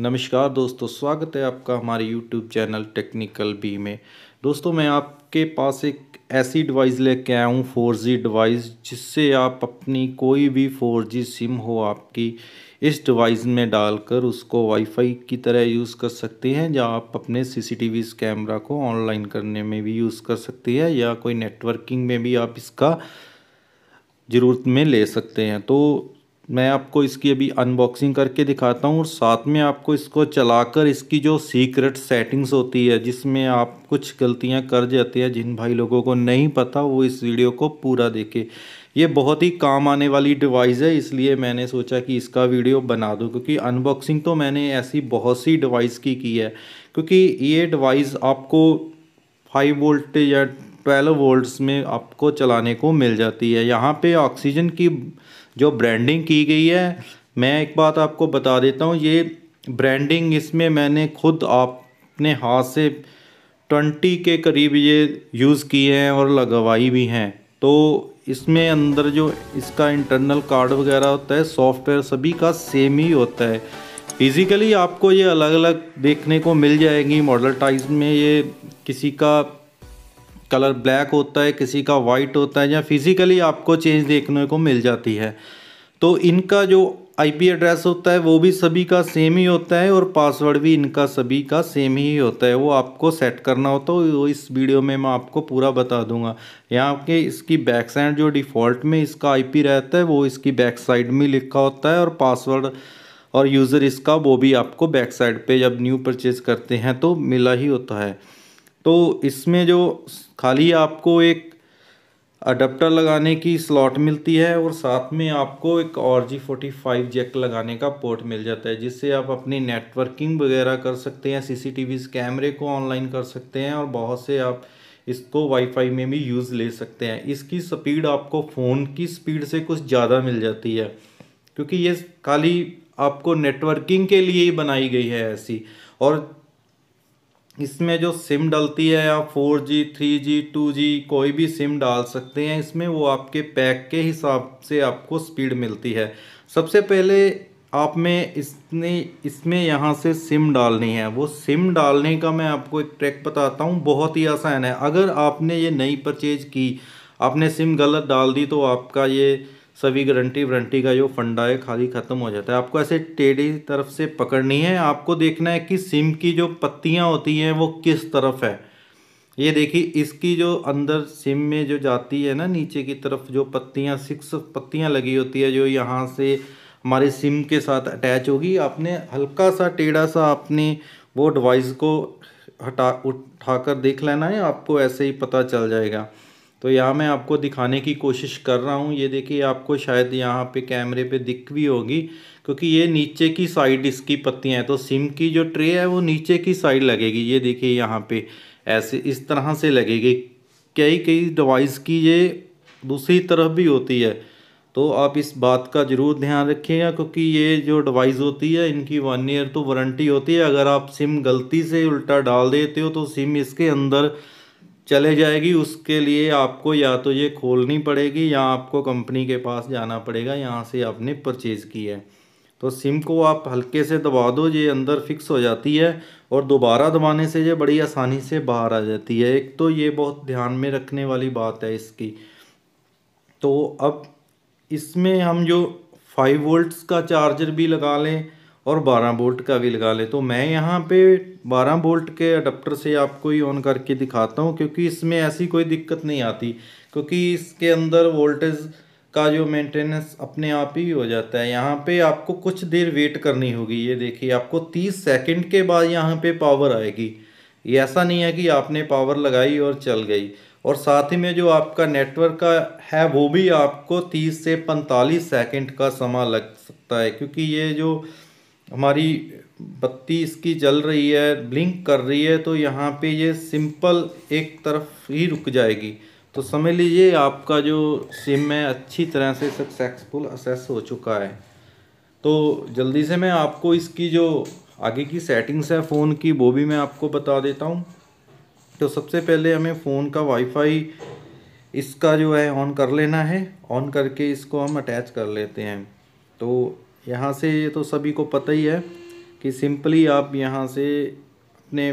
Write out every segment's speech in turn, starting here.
नमस्कार दोस्तों स्वागत है आपका हमारे YouTube चैनल टेक्निकल बी में दोस्तों मैं आपके पास एक ऐसी डिवाइस लेके आया हूँ फोर जी डिवाइस जिससे आप अपनी कोई भी फोर जी सिम हो आपकी इस डिवाइस में डालकर उसको वाईफाई की तरह यूज़ कर सकते हैं या आप अपने सीसीटीवी कैमरा को ऑनलाइन करने में भी यूज़ कर सकते हैं या कोई नेटवर्किंग में भी आप इसका ज़रूरत में ले सकते हैं तो मैं आपको इसकी अभी अनबॉक्सिंग करके दिखाता हूँ और साथ में आपको इसको चलाकर इसकी जो सीक्रेट सेटिंग्स होती है जिसमें आप कुछ गलतियाँ कर जाते हैं जिन भाई लोगों को नहीं पता वो इस वीडियो को पूरा देखे ये बहुत ही काम आने वाली डिवाइस है इसलिए मैंने सोचा कि इसका वीडियो बना दूँ क्योंकि अनबॉक्सिंग तो मैंने ऐसी बहुत सी डिवाइस की की है क्योंकि ये डिवाइस आपको फाइव वोल्ट या ट्वेल्व वोल्ट्स में आपको चलाने को मिल जाती है यहाँ पे ऑक्सीजन की जो ब्रांडिंग की गई है मैं एक बात आपको बता देता हूँ ये ब्रांडिंग इसमें मैंने खुद अपने हाथ से ट्वेंटी के करीब ये यूज़ किए हैं और लगवाई भी हैं तो इसमें अंदर जो इसका इंटरनल कार्ड वगैरह होता है सॉफ्टवेयर सभी का सेम ही होता है फिज़िकली आपको ये अलग अलग देखने को मिल जाएगी मॉडल टाइप में ये किसी का कलर ब्लैक होता है किसी का वाइट होता है या फिज़िकली आपको चेंज देखने को मिल जाती है तो इनका जो आईपी एड्रेस होता है वो भी सभी का सेम ही होता है और पासवर्ड भी इनका सभी का सेम ही होता है वो आपको सेट करना होता है वो इस वीडियो में मैं आपको पूरा बता दूंगा यहाँ के इसकी बैक साइड जो डिफ़ॉल्ट में इसका आईपी रहता है वो इसकी बैक साइड में लिखा होता है और पासवर्ड और यूज़र इसका वो भी आपको बैक साइड पर जब न्यू परचेज़ करते हैं तो मिला ही होता है तो इसमें जो खाली आपको एक अडप्टर लगाने की स्लॉट मिलती है और साथ में आपको एक और जी फोर्टी फाइव जैक लगाने का पोर्ट मिल जाता है जिससे आप अपनी नेटवर्किंग वगैरह कर सकते हैं सीसीटीवी कैमरे को ऑनलाइन कर सकते हैं और बहुत से आप इसको वाईफाई में भी यूज़ ले सकते हैं इसकी स्पीड आपको फ़ोन की स्पीड से कुछ ज़्यादा मिल जाती है क्योंकि ये खाली आपको नेटवर्किंग के लिए ही बनाई गई है ऐसी और इसमें जो सिम डलती है आप four G three G two G कोई भी सिम डाल सकते हैं इसमें वो आपके पैक के हिसाब से आपको स्पीड मिलती है सबसे पहले आप में इसने इसमें यहाँ से सिम डालनी है वो सिम डालने का मैं आपको एक ट्रैक बताता हूँ बहुत ही आसान है अगर आपने ये नई परचेज की आपने सिम गलत डाल दी तो आपका ये सभी गारंटी वारंटी का जो फंडा है खाली ख़त्म हो जाता है आपको ऐसे टेढ़ी तरफ से पकड़नी है आपको देखना है कि सिम की जो पत्तियाँ होती हैं वो किस तरफ है ये देखिए इसकी जो अंदर सिम में जो जाती है ना नीचे की तरफ जो पत्तियाँ सिक्स पत्तियाँ लगी होती है जो यहाँ से हमारे सिम के साथ अटैच होगी आपने हल्का सा टेढ़ा सा अपने वो डिवाइस को हटा उठा देख लेना है आपको ऐसे ही पता चल जाएगा तो यहाँ मैं आपको दिखाने की कोशिश कर रहा हूँ ये देखिए आपको शायद यहाँ पे कैमरे पे दिख भी होगी क्योंकि ये नीचे की साइड इसकी पत्तियाँ हैं तो सिम की जो ट्रे है वो नीचे की साइड लगेगी ये देखिए यहाँ पे ऐसे इस तरह से लगेगी कई कई डिवाइस की ये दूसरी तरफ भी होती है तो आप इस बात का ज़रूर ध्यान रखिएगा क्योंकि ये जो डिवाइस होती है इनकी वन ईयर तो वारंटी होती है अगर आप सिम गलती से उल्टा डाल देते हो तो सिम इसके अंदर चले जाएगी उसके लिए आपको या तो ये खोलनी पड़ेगी या आपको कंपनी के पास जाना पड़ेगा यहाँ से आपने परचेज़ की है तो सिम को आप हल्के से दबा दो ये अंदर फिक्स हो जाती है और दोबारा दबाने से ये बड़ी आसानी से बाहर आ जाती है एक तो ये बहुत ध्यान में रखने वाली बात है इसकी तो अब इसमें हम जो फाइव वोल्ट्स का चार्जर भी लगा लें और 12 बोल्ट का भी लगा ले तो मैं यहाँ पे 12 बोल्ट के अडप्टर से आपको ही ऑन करके दिखाता हूँ क्योंकि इसमें ऐसी कोई दिक्कत नहीं आती क्योंकि इसके अंदर वोल्टेज का जो मेंटेनेंस अपने आप ही हो जाता है यहाँ पे आपको कुछ देर वेट करनी होगी ये देखिए आपको तीस सेकंड के बाद यहाँ पे पावर आएगी ये ऐसा नहीं है कि आपने पावर लगाई और चल गई और साथ ही में जो आपका नेटवर्क का है वो भी आपको तीस से पैंतालीस सेकंड का समा लग सकता है क्योंकि ये जो हमारी बत्ती इसकी जल रही है ब्लिंक कर रही है तो यहाँ पे ये सिंपल एक तरफ ही रुक जाएगी तो समझ लीजिए आपका जो सिम है अच्छी तरह से सक्सेसफुल असेस हो चुका है तो जल्दी से मैं आपको इसकी जो आगे की सेटिंग्स है फ़ोन की वो भी मैं आपको बता देता हूँ तो सबसे पहले हमें फ़ोन का वाईफाई इसका जो है ऑन कर लेना है ऑन करके इसको हम अटैच कर लेते हैं तो यहाँ से ये तो सभी को पता ही है कि सिंपली आप यहाँ से अपने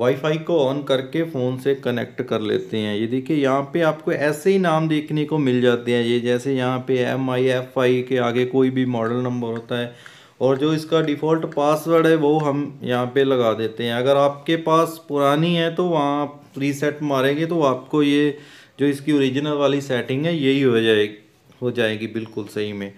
वाईफाई को ऑन करके फ़ोन से कनेक्ट कर लेते हैं ये देखिए यहाँ पे आपको ऐसे ही नाम देखने को मिल जाते हैं ये जैसे यहाँ पे एम आई एफ आई के आगे कोई भी मॉडल नंबर होता है और जो इसका डिफ़ॉल्ट पासवर्ड है वो हम यहाँ पे लगा देते हैं अगर आपके पास पुरानी है तो वहाँ आप रीसेट मारेंगे तो आपको ये जो इसकी ओरिजिनल वाली सेटिंग है यही हो जाएगी हो जाएगी बिल्कुल सही में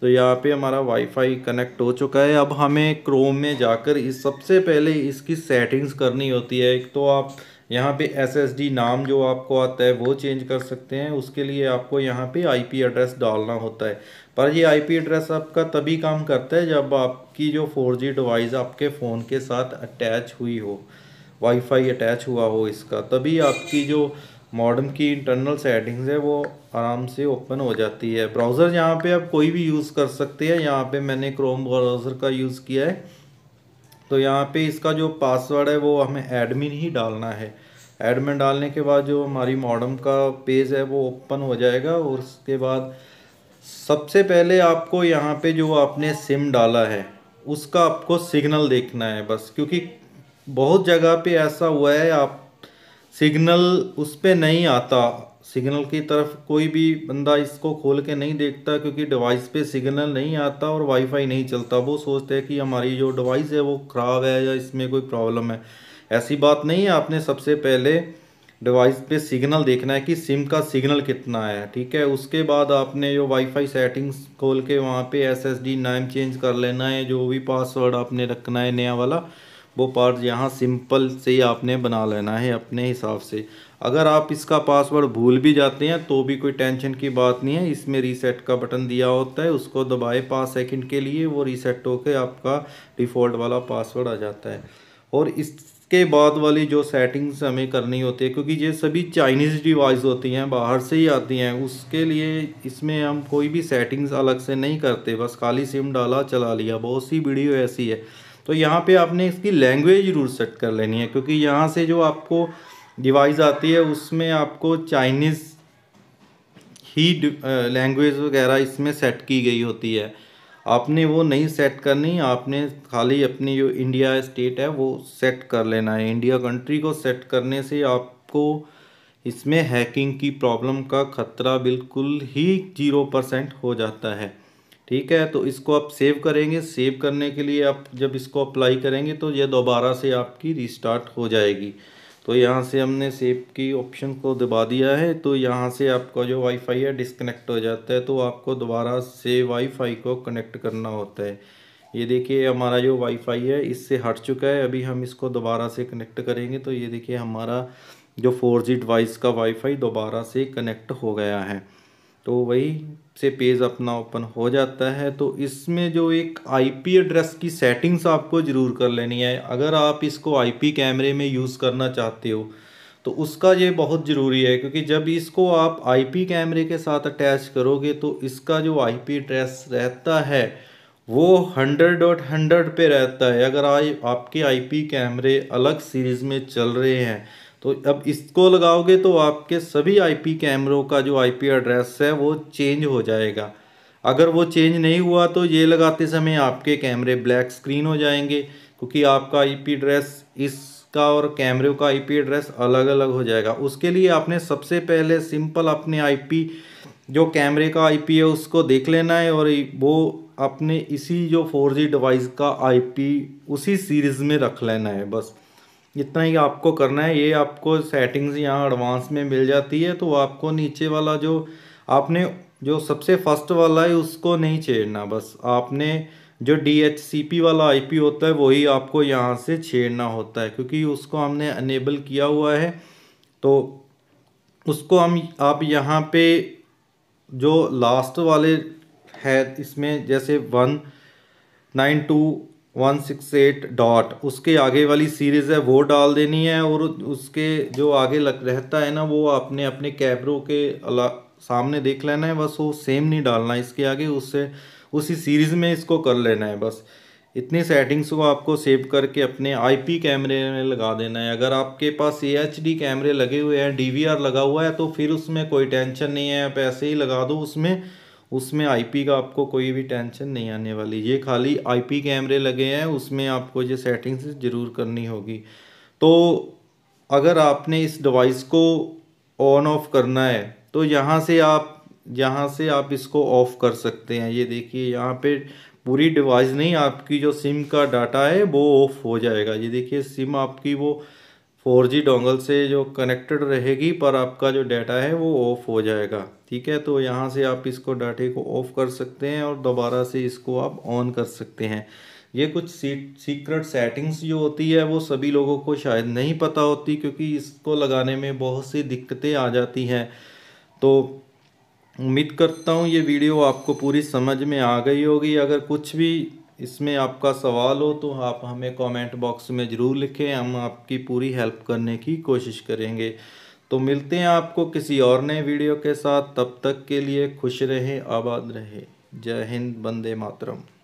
तो यहाँ पे हमारा वाईफाई कनेक्ट हो चुका है अब हमें क्रोम में जाकर इस सबसे पहले इसकी सेटिंग्स करनी होती है एक तो आप यहाँ पे एसएसडी नाम जो आपको आता है वो चेंज कर सकते हैं उसके लिए आपको यहाँ पे आईपी एड्रेस डालना होता है पर ये आईपी एड्रेस आपका तभी काम करता है जब आपकी जो जी डिवाइस आपके फ़ोन के साथ अटैच हुई हो वाईफाई अटैच हुआ हो इसका तभी आपकी जो मॉडम की इंटरनल सेटिंग्स है वो आराम से ओपन हो जाती है ब्राउज़र यहाँ पे आप कोई भी यूज़ कर सकते हैं यहाँ पे मैंने क्रोम ब्राउज़र का यूज़ किया है तो यहाँ पे इसका जो पासवर्ड है वो हमें एडमिन ही डालना है एडमिन डालने के बाद जो हमारी मॉडम का पेज है वो ओपन हो जाएगा और उसके बाद सबसे पहले आपको यहाँ पर जो आपने सिम डाला है उसका आपको सिग्नल देखना है बस क्योंकि बहुत जगह पे ऐसा हुआ है आप सिग्नल उस पर नहीं आता सिग्नल की तरफ कोई भी बंदा इसको खोल के नहीं देखता क्योंकि डिवाइस पे सिग्नल नहीं आता और वाईफाई नहीं चलता वो सोचते हैं कि हमारी जो डिवाइस है वो ख़राब है या इसमें कोई प्रॉब्लम है ऐसी बात नहीं है आपने सबसे पहले डिवाइस पे सिग्नल देखना है कि सिम का सिग्नल कितना है ठीक है उसके बाद आपने जो वाईफाई सेटिंग्स खोल के वहाँ पे एसएसडी नाम चेंज कर लेना है जो भी पासवर्ड आपने रखना है नया वाला वो पार्ट यहाँ सिंपल से ही आपने बना लेना है अपने हिसाब से अगर आप इसका पासवर्ड भूल भी जाते हैं तो भी कोई टेंशन की बात नहीं है इसमें रीसेट का बटन दिया होता है उसको दबाए पाँच सेकंड के लिए वो रीसेट होकर आपका डिफ़ॉल्ट वाला पासवर्ड आ जाता है और इसके बाद वाली जो सेटिंग्स हमें करनी होती है क्योंकि ये सभी चाइनीज़ डिवाइस होती हैं बाहर से ही आती हैं उसके लिए इसमें हम कोई भी सेटिंग्स अलग से नहीं करते बस खाली सिम डाला चला लिया बहुत सी वीडियो ऐसी है तो यहाँ पे आपने इसकी लैंग्वेज जरूर सेट कर लेनी है क्योंकि यहाँ से जो आपको डिवाइस आती है उसमें आपको चाइनीज़ ही लैंग्वेज वगैरह इसमें सेट की गई होती है आपने वो नहीं सेट करनी आपने खाली अपनी जो इंडिया स्टेट है वो सेट कर लेना है इंडिया कंट्री को सेट करने से आपको इसमें हैकिंग की प्रॉब्लम का ख़तरा बिल्कुल ही जीरो परसेंट हो जाता है ठीक है तो इसको आप सेव करेंगे सेव करने के लिए आप जब इसको अप्लाई करेंगे तो ये दोबारा से आपकी रिस्टार्ट हो जाएगी तो यहाँ से हमने सेव की ऑप्शन को दबा दिया है तो यहाँ से आपका जो वाईफाई है डिसकनेक्ट हो जाता है तो आपको दोबारा से वाईफाई को कनेक्ट करना होता है ये देखिए हमारा जो वाईफाई है इससे हट चुका है अभी हम इसको दोबारा से कनेक्ट करेंगे तो ये देखिए हमारा जो फोर जी डिवाइस का वाईफाई दोबारा से कनेक्ट हो गया है तो वही से पेज अपना ओपन हो जाता है तो इसमें जो एक आईपी एड्रेस की सेटिंग्स आपको ज़रूर कर लेनी है अगर आप इसको आईपी कैमरे में यूज़ करना चाहते हो तो उसका ये बहुत ज़रूरी है क्योंकि जब इसको आप आईपी कैमरे के साथ अटैच करोगे तो इसका जो आईपी एड्रेस रहता है वो हंड्रेड डॉट हंड्रेड पर रहता है अगर आई आपके आई कैमरे अलग सीरीज़ में चल रहे हैं तो अब इसको लगाओगे तो आपके सभी आईपी कैमरों का जो आईपी एड्रेस है वो चेंज हो जाएगा अगर वो चेंज नहीं हुआ तो ये लगाते समय आपके कैमरे ब्लैक स्क्रीन हो जाएंगे क्योंकि आपका आईपी एड्रेस इसका और कैमरे का आईपी एड्रेस अलग अलग हो जाएगा उसके लिए आपने सबसे पहले सिंपल अपने आईपी जो कैमरे का आईपी है उसको देख लेना है और वो अपने इसी जो फोर डिवाइस का आईपी उसी सीरीज़ में रख लेना है बस इतना ही आपको करना है ये आपको सेटिंग्स यहाँ एडवांस में मिल जाती है तो आपको नीचे वाला जो आपने जो सबसे फर्स्ट वाला है उसको नहीं छेड़ना बस आपने जो डी एच सी पी वाला आई पी होता है वही आपको यहाँ से छेड़ना होता है क्योंकि उसको हमने अनेबल किया हुआ है तो उसको हम आप यहाँ पे जो लास्ट वाले है इसमें जैसे one nine two one six eight dot उसके आगे वाली सीरीज़ है वो डाल देनी है और उसके जो आगे लग रहता है ना वो आपने अपने कैबरों के अला सामने देख लेना है बस वो सेम नहीं डालना है इसके आगे उससे उसी सीरीज़ में इसको कर लेना है बस इतनी सेटिंग्स को आपको सेव करके अपने आईपी कैमरे में लगा देना है अगर आपके पास ए कैमरे लगे हुए हैं डीवीआर लगा हुआ है तो फिर उसमें कोई टेंशन नहीं है आप ऐसे ही लगा दो उसमें उसमें आईपी का आपको कोई भी टेंशन नहीं आने वाली ये खाली आईपी कैमरे लगे हैं उसमें आपको ये सेटिंग्स ज़रूर करनी होगी तो अगर आपने इस डिवाइस को ऑन ऑफ करना है तो यहाँ से आप यहाँ से आप इसको ऑफ़ कर सकते हैं ये देखिए यहाँ पे पूरी डिवाइस नहीं आपकी जो सिम का डाटा है वो ऑफ़ हो जाएगा ये देखिए सिम आपकी वो फोर जी डोंगल से जो कनेक्टेड रहेगी पर आपका जो डाटा है वो ऑफ हो जाएगा ठीक है तो यहाँ से आप इसको डाटे को ऑफ कर सकते हैं और दोबारा से इसको आप ऑन कर सकते हैं ये कुछ सीक्रेट सेटिंग्स जो होती है वो सभी लोगों को शायद नहीं पता होती क्योंकि इसको लगाने में बहुत सी दिक्कतें आ जाती हैं तो उम्मीद करता हूँ ये वीडियो आपको पूरी समझ में आ गई होगी अगर कुछ भी इसमें आपका सवाल हो तो आप हमें कमेंट बॉक्स में ज़रूर लिखें हम आपकी पूरी हेल्प करने की कोशिश करेंगे तो मिलते हैं आपको किसी और नए वीडियो के साथ तब तक के लिए खुश रहें आबाद रहें जय हिंद बंदे मातरम